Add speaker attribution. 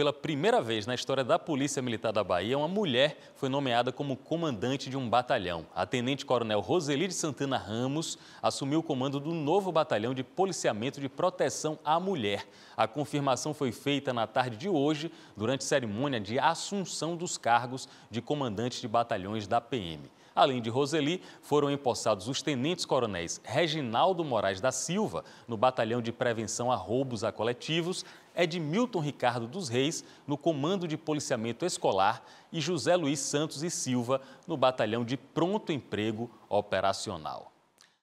Speaker 1: Pela primeira vez na história da Polícia Militar da Bahia, uma mulher foi nomeada como comandante de um batalhão. A tenente-coronel Roseli de Santana Ramos assumiu o comando do novo batalhão de policiamento de proteção à mulher. A confirmação foi feita na tarde de hoje, durante cerimônia de assunção dos cargos de comandante de batalhões da PM. Além de Roseli, foram empossados os tenentes-coronéis Reginaldo Moraes da Silva, no Batalhão de Prevenção a Roubos a Coletivos, é de Milton Ricardo dos Reis, no Comando de Policiamento Escolar, e José Luiz Santos e Silva, no Batalhão de Pronto Emprego Operacional.